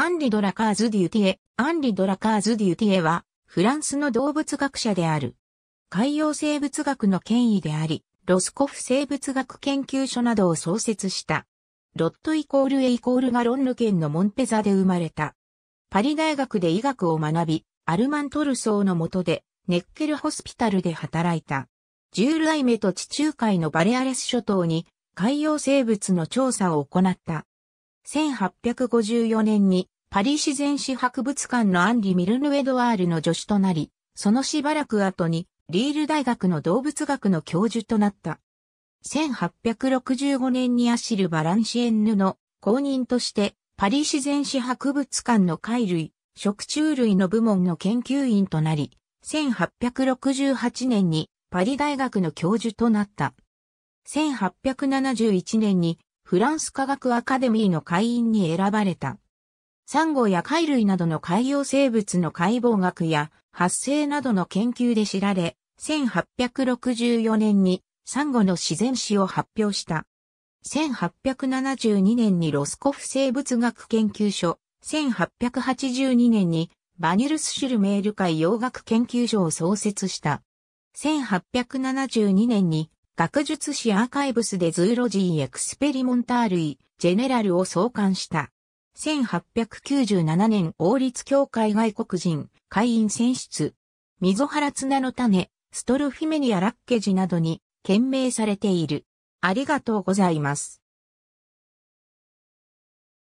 アンリ・ドラカーズ・デュティエ、アンリ・ドラカーズ・デュティエは、フランスの動物学者である。海洋生物学の権威であり、ロスコフ生物学研究所などを創設した。ロットイコールエイコールがロンヌ県のモンペザで生まれた。パリ大学で医学を学び、アルマントルソーの下で、ネッケルホスピタルで働いた。ジュール・アイメと地中海のバレアレス諸島に、海洋生物の調査を行った。1854年にパリ自然史博物館のアンリ・ミルヌ・エドワールの助手となり、そのしばらく後にリール大学の動物学の教授となった。1865年にアシル・バランシエンヌの公認としてパリ自然史博物館の貝類、食虫類の部門の研究員となり、1868年にパリ大学の教授となった。1871年にフランス科学アカデミーの会員に選ばれた。サンゴや貝類などの海洋生物の解剖学や発生などの研究で知られ、1864年にサンゴの自然史を発表した。1872年にロスコフ生物学研究所、1882年にバニルスシュルメール海洋学研究所を創設した。1872年に学術誌アーカイブスでズーロジーエクスペリモンター類、ジェネラルを創刊した。1897年王立協会外国人会員選出。溝原綱の種、ストルフィメニアラッケジなどに、懸命されている。ありがとうございます。